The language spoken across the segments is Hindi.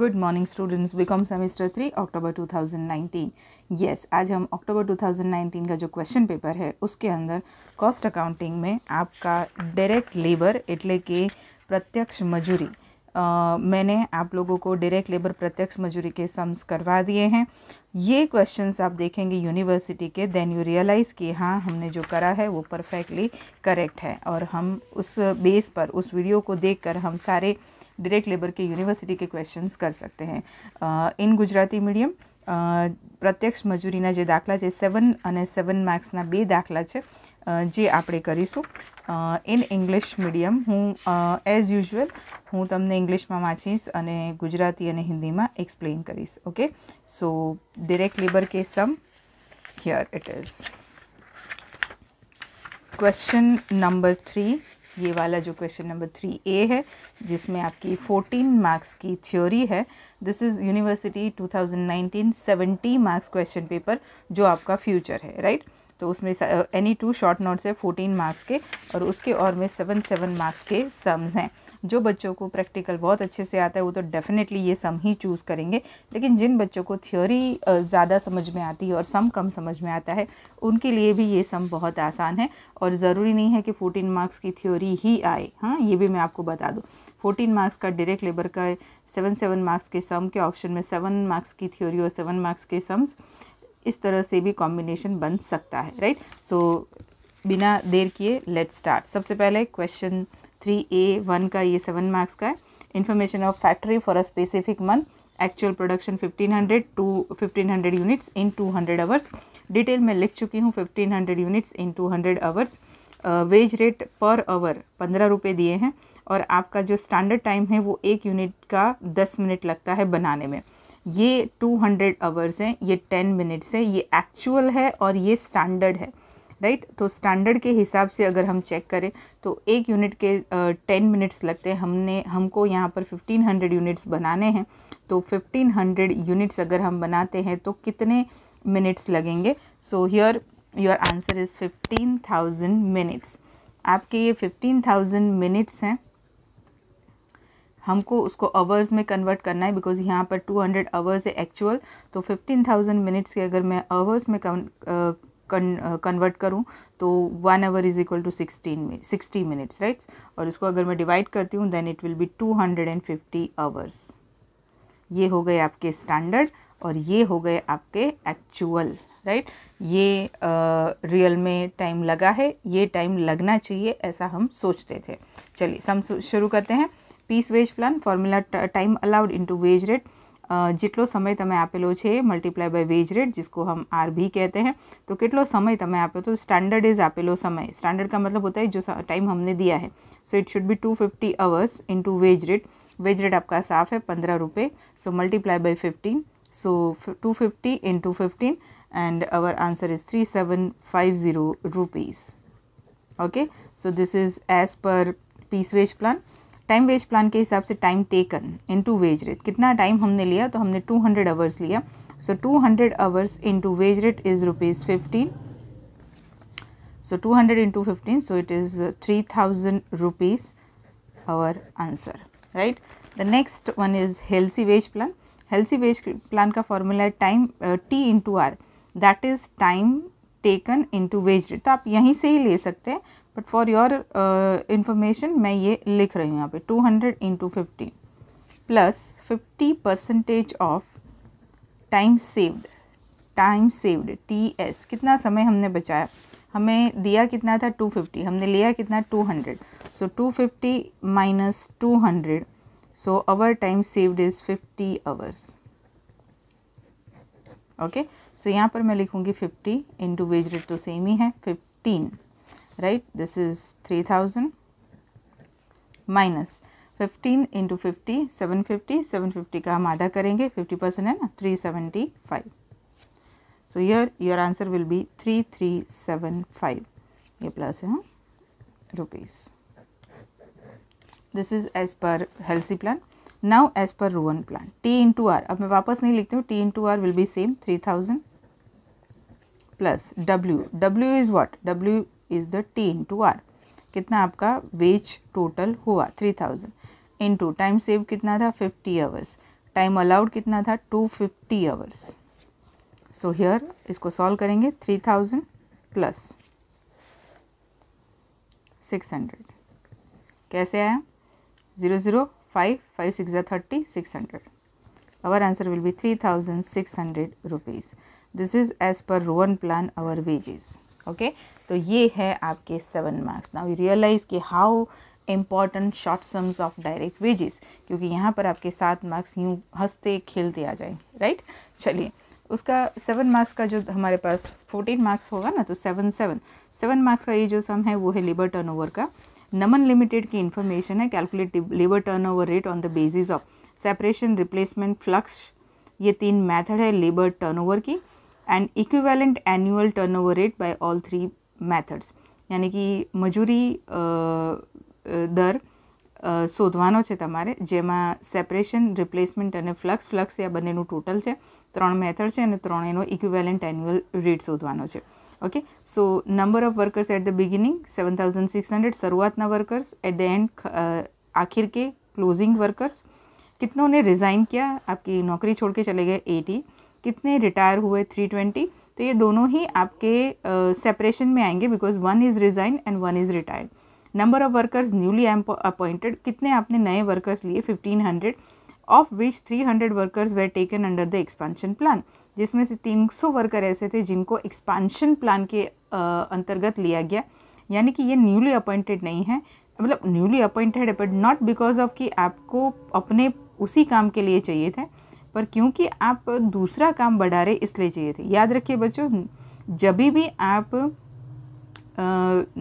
Good morning students BCom semester three October 2019 yes yes, आज हम अक्टूबर 2019 का जो क्वेश्चन पेपर है उसके अंदर कॉस्ट अकाउंटिंग में आपका डायरेक्ट लेबर एटले कि प्रत्यक्ष मजूरी मैंने आप लोगों को डायरेक्ट लेबर प्रत्यक्ष मजूरी के सम्स करवा दिए हैं ये क्वेश्चंस आप देखेंगे यूनिवर्सिटी के देन यू रियलाइज़ कि हाँ हमने जो करा है वो परफेक्टली करेक्ट है और हम उस बेस पर उस वीडियो को देखकर हम सारे डायरेक्ट लेबर के યુનિવર્સિટી के ક્વેશ્ચન્સ કરી શકતે હૈ ઇન ગુજરાતી મીડિયમ પ્રત્યક્ષ મજૂરીના જે દાખલા છે સેવન અને સેવન માર્ક્સના બે દાખલા છે જે આપણે કરીશું ઇન ઇંગ્લિશ મીડિયમ હું એઝ યુઝ્યુઅલ હું તમને ઇંગ્લિશમાં વાંચીશ અને ગુજરાતી અને હિન્દીમાં એક્સપ્લેન કરીશ ઓકે સો ડિરેક્ટ લેબર કે sum here it is question number three ये वाला जो क्वेश्चन नंबर थ्री ए है जिसमें आपकी फोर्टीन मार्क्स की थ्योरी है this is university two thousand nineteen seventy marks question paper जो आपका फ्यूचर है राइट right? तो उसमें एनी टू शॉर्ट नोट्स है फोर्टीन मार्क्स के और उसके और में सेवन सेवन मार्क्स के सम्स हैं जो बच्चों को प्रैक्टिकल बहुत अच्छे से आता है वो तो डेफिनेटली ये सम ही चूज़ करेंगे लेकिन जिन बच्चों को थ्योरी ज़्यादा समझ में आती है और सम कम समझ में आता है उनके लिए भी ये सम बहुत आसान है और ज़रूरी नहीं है कि फोर्टीन मार्क्स की थ्योरी ही आए हाँ ये भी मैं आपको बता दूँ फोर्टीन मार्क्स का डायरेक्ट लेबर का सेवन सेवन मार्क्स के सम के ऑप्शन में सेवन मार्क्स की थ्योरी और सेवन मार्क्स के सम्स इस तरह से भी कॉम्बिनेशन बन सकता है राइट सो so, बिना देर किए लेट स्टार्ट सबसे पहले क्वेश्चन थ्री ए वन का ये सेवन मार्क्स का है information of factory for a specific month actual production fifteen hundred to fifteen hundred units in two hundred hours detail मैं लिख चुकी हूँ fifteen hundred units in two hundred hours wage rate per hour पंद्रह रुपये दिए हैं और आपका जो स्टैंडर्ड टाइम है वो एक यूनिट का दस मिनट लगता है बनाने में ये टू हंड्रेड आवर्स हैं ये टेन मिनट्स हैं ये एक्चुअल है और ये स्टैंडर्ड है राइट तो स्टैंडर्ड के हिसाब से अगर हम चेक करें तो एक यूनिट के टेन मिनट्स लगते हैं हमने हमको यहाँ पर फिफ्टीन हंड्रेड यूनिट्स बनाने हैं तो फिफ्टीन हंड्रेड यूनिट्स अगर हम बनाते हैं तो कितने मिनट्स लगेंगे so here your answer is fifteen thousand minutes आपके ये फिफ्टीन थाउजेंड मिनट्स हैं हमको उसको आवर्स में कन्वर्ट करना है बिकॉज यहाँ पर टू हंड्रेड आवर्स है एक्चुअल तो फिफ्टीन थाउजेंड मिनट्स के अगर मैं आवर्स में कन्वर्ट uh, करूँ तो one hour is equal to sixteen sixty minutes right और इसको अगर मैं डिवाइड करती हूँ then it will be two hundred and fifty hours ये हो गए आपके स्टैंडर्ड और ये हो गए आपके एक्चुअल राइट right? ये रियल uh, में टाइम लगा है ये टाइम लगना चाहिए ऐसा हम सोचते थे चलिए हम शुरू करते हैं piece wage plan formula time allowed into wage rate जितलो समय તમે आपेलो छे મલ્ટીપ્લાય बाय वेज रेट जिसको हम आर भी कहते हैं तो कितलो समय तमें आप तो स्टैंडर्ड इज आपेलो समय स्टैंडर्ड का मतलब होता है जो टाइम हमने दिया है so it should be two fifty hours into wage rate wage rate आपका साफ है पंद्रह रुपये so multiply by fifteen so two fifty into fifteen and answer is three seven five zero rupees okay so this is as per piece wage plan time wage plan के हिसाब से time taken into wage rate कितना टाइम हमने लिया तो हमने टू हंड्रेड आवर्स लिया सो two hundred hours to wage rate is rupees fifteen so 200 hundred into so it is three thousand rupees our answer right the next one is Halsey wage plan Halsey wage plan का फॉर्मूला है time T into R that is time taken into wage rate तो आप यहीं से ही ले सकते हैं बट फॉर योर इंफॉर्मेशन मैं ये लिख रही हूँ यहाँ पे two hundred into fifty plus fifty percentage of time saved time saved T S कितना समय हमने बचाया हमें दिया कितना था टू फिफ्टी हमने लिया कितना two hundred so two fifty minus two hundred so our time saved is fifty hours okay so यहाँ पर मैं लिखूँगी फिफ्टी इंटू वेज रेट तो सेम ही है fifteen right this is 3000 minus 15 into fifty seven fifty seven fifty का हम आधा करेंगे 50 परसेंट है ना 375 so your your answer will be 3375 ये प्लस है हाँ दिस इज एज पर healthy plan now as per Rowan plan T into R अब मैं वापस नहीं लिखती हूँ T into R will be same three thousand plus W W is what W is the T into R कितना आपका वेज टोटल हुआ three thousand into time save कितना था फिफ्टी आवर्स टाइम अलाउड कितना था two fifty hours so here इसको सॉल्व करेंगे three thousand plus six hundred कैसे आया zero zero five five six या thirty six hundred answer will be three thousand six hundred rupees this is as per Rowan plan our wages okay तो ये है आपके seven marks now you realise कि how important short sums of direct wages क्योंकि यहाँ पर आपके सात मार्क्स यूँ हंसते खेलते आ जाएंगे राइट चलिए उसका सेवन मार्क्स का जो हमारे पास फोर्टीन मार्क्स होगा ना तो सेवन सेवन सेवन मार्क्स का ये जो सम है वो है लेबर टर्नओवर का नमन लिमिटेड की इन्फॉर्मेशन है calculate labour turnover rate on the basis of separation replacement flux ये तीन मेथड है लेबर टर्नओवर की and equivalent annual turnover rate by all three methods यानी कि मजूरी दर शोधवा है जेमा सेपरेशन रिप्लेसमेंट और फ्लक्स फ्लक्स या बने टोटल है त्रमण मेथड है त्रेन इक्विवेलेंट एन्युअल रेट शोधवा है okay so number of workers at the beginning seven thousand six hundred शुरुआत वर्कर्स एट द एंड आखिर के क्लोजिंग वर्कर्स कितनों ने रिजाइन किया आपकी नौकरी छोड़ के चले गए एटी कितने रिटायर हुए थ्री ट्वेंटी तो ये दोनों ही आपके सेपरेशन uh, में आएंगे because one is resign and one is retired number of workers newly appointed कितने आपने नए वर्कर्स लिए fifteen hundred of which three hundred workers were taken under the expansion plan जिसमें से तीन सौ वर्कर ऐसे थे जिनको एक्सपेंशन प्लान के uh, अंतर्गत लिया गया यानी कि ये न्यूली अपॉइंटेड नहीं है मतलब न्यूली अपॉइंटेड है बट नॉट बिकॉज ऑफ कि आपको अपने उसी काम के लिए चाहिए थे पर क्योंकि आप दूसरा काम बढ़ा रहे इसलिए चाहिए थे याद रखिए बच्चों जब भी आप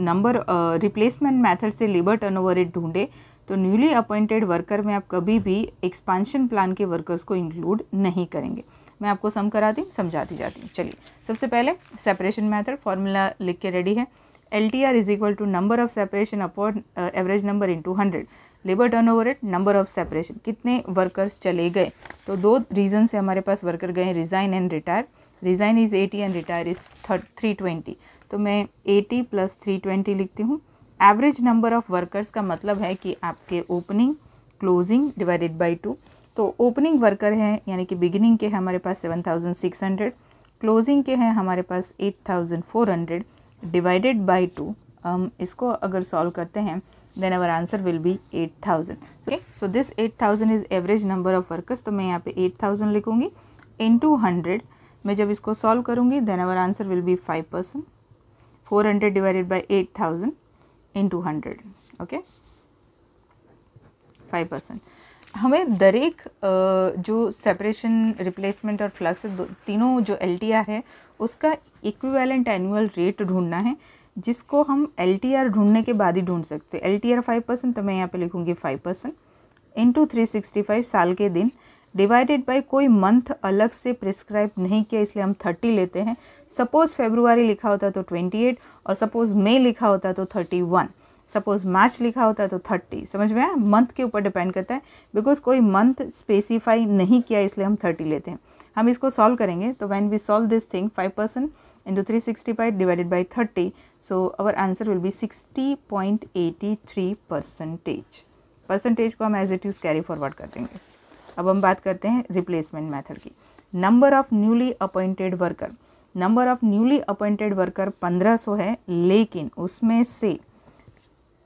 नंबर रिप्लेसमेंट मेथड से लेबर टर्नओवर रेट ढूंढे तो न्यूली अपॉइंटेड वर्कर में आप कभी भी एक्सपांशन प्लान के वर्कर्स को इंक्लूड नहीं करेंगे मैं आपको सम कराती हूँ समझाती जाती हूँ चलिए सबसे पहले सेपरेशन मैथड फॉर्मूला लिख के रेडी है L T R is equal to number of separation upon average number into hundred labour turnover rate number of separation कितने वर्कर्स चले गए तो दो रीज़न से हमारे पास वर्कर गए resign and retire resign is eighty and retire is three twenty तो मैं एटी प्लस थ्री ट्वेंटी लिखती हूँ एवरेज नंबर ऑफ वर्कर्स का मतलब है कि आपके opening closing divided by two तो ओपनिंग वर्कर हैं यानी कि बिगिनिंग के हैं हमारे पास seven thousand six hundred closing के हैं हमारे पास eight thousand four hundred divided by two हम इसको अगर सॉल्व करते हैं then our answer will be 8000 so, okay so this 8000 is average number of workers तो मैं यहाँ पे 8000 लिखूंगी into 100 मैं जब इसको solve करूँगी then our answer will be 5 percent 400 divided by 8000 into 100 okay 5 percent हमें दरेक जो सेपरेशन रिप्लेसमेंट और फ्लक्स तीनों जो एल है उसका इक्विवेलेंट एनुअल रेट ढूंढना है जिसको हम एल ढूंढने के बाद ही ढूंढ सकते हैं L T R five percent तो मैं यहाँ पे लिखूंगी five percent into three sixty five साल के दिन डिवाइडेड बाय कोई मंथ अलग से प्रिस्क्राइब नहीं किया इसलिए हम थर्टी लेते हैं सपोज़ फेब्रुआरी लिखा होता तो ट्वेंटी एट और सपोज़ मई लिखा होता तो थर्टी वन सपोज़ मार्च लिखा होता तो थर्टी समझ में आया मंथ के ऊपर डिपेंड करता है बिकॉज कोई मंथ स्पेसिफाई नहीं किया इसलिए हम थर्टी लेते हैं हम इसको सॉल्व करेंगे तो when we solve this thing five percent into 365 divided by 30 so our answer will be 60.83 percentage percentage को हम as it is carry forward कर देंगे अब हम बात करते हैं रिप्लेसमेंट मेथड की number of newly appointed worker number of newly appointed worker 1500 है लेकिन उसमें से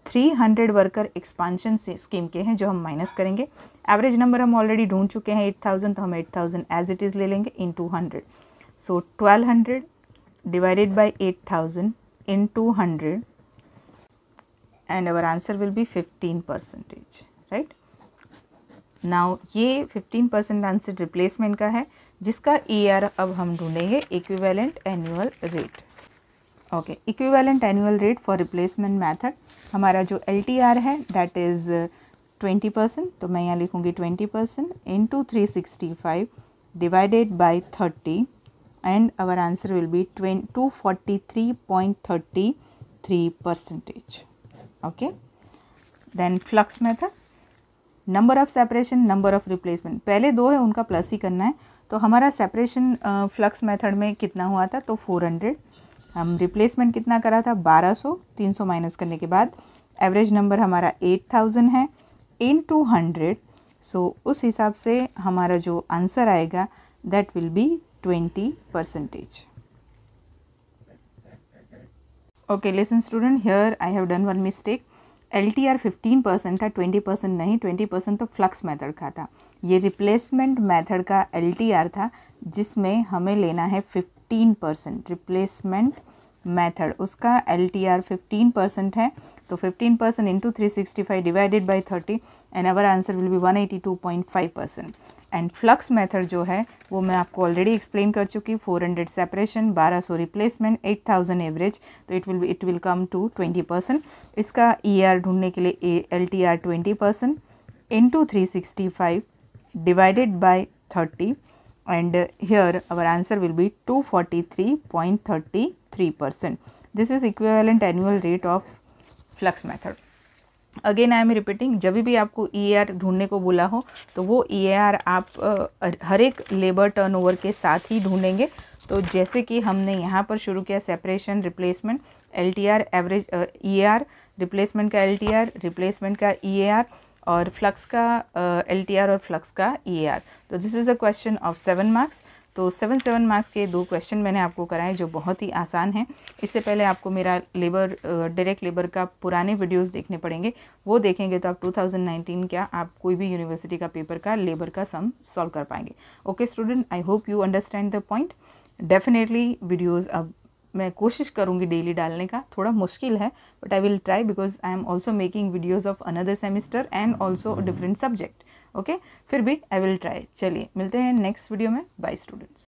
300 वर्कर एक्सपांशन से स्कीम के हैं जो हम माइनस करेंगे एवरेज नंबर हम ऑलरेडी ढूंढ चुके हैं 8000 तो हम 8000 एज इट इज़ ले लेंगे इन 200 सो so, 1200 divided by 8000 in 200 and our answer will be 15 percentage right now ये 15 परसेंट आंसर रिप्लेसमेंट का है जिसका ई e ER अब हम ढूंढेंगे equivalent annual rate okay equivalent annual rate for replacement method हमारा जो एल टी आर है दैट इज़ ट्वेंटी परसेंट तो मैं यहाँ लिखूँगी twenty percent into three sixty five divided by thirty and our answer will be 243.33 percentage okay then flux method number of separation number of replacement पहले दो है उनका प्लस ही करना है तो हमारा सेपरेशन फ्लक्स method में कितना हुआ था तो 400 हम रिप्लेसमेंट कितना करा था 1200 300 माइनस करने के बाद एवरेज नंबर हमारा 8000 है इन टू हंड्रेड सो उस हिसाब से हमारा जो आंसर आएगा that will be 20 percentage. Okay, listen student, here I have done one mistake. L T R fifteen percent था ट्वेंटी परसेंट नहीं ट्वेंटी परसेंट तो फ्लक्स मेथड का था ये रिप्लेसमेंट मेथड का एल टी आर था जिसमें हमें लेना है फिफ्टीन परसेंट रिप्लेसमेंट मेथड उसका L T R fifteen percent है तो fifteen percent into three sixty five divided by thirty and our answer will be one eighty two point five percent and flux method जो है वो मैं आपको ऑलरेडी एक्सप्लेन कर चुकी फोर हंड्रेड सेपरेशन बारह सौ रिप्लेसमेंट एट थाउजेंड एवरेज तो it will it will come to twenty percent इसका ई e ER ढूंढने के लिए L T R twenty percent into three sixty five divided by thirty and here our answer will be two forty three point thirty three percent this is equivalent annual rate of flux method again I am repeating जब भी आपको ई e ढूंढने को बोला हो तो वो ई e आप हर एक लेबर टर्नओवर के साथ ही ढूंढेंगे तो जैसे कि हमने यहाँ पर शुरू किया separation replacement L average E replacement का एल रिप्लेसमेंट का ई e और फ्लक्स का एल uh, और फ्लक्स का ई तो this is a question of seven marks तो सेवन सेवन मार्क्स के दो क्वेश्चन मैंने आपको कराए जो बहुत ही आसान हैं इससे पहले आपको मेरा लेबर डायरेक्ट लेबर का पुराने वीडियोस देखने पड़ेंगे वो देखेंगे तो आप 2019 क्या आप कोई भी यूनिवर्सिटी का पेपर का लेबर का सम सॉल्व कर पाएंगे okay student I hope you understand the point definitely videos अब मैं कोशिश करूँगी डेली डालने का थोड़ा मुश्किल है but I will try because I am also making videos of another semester and also different subject okay फिर भी आई विल ट्राई चलिए मिलते हैं नेक्स्ट वीडियो में बाय स्टूडेंट्स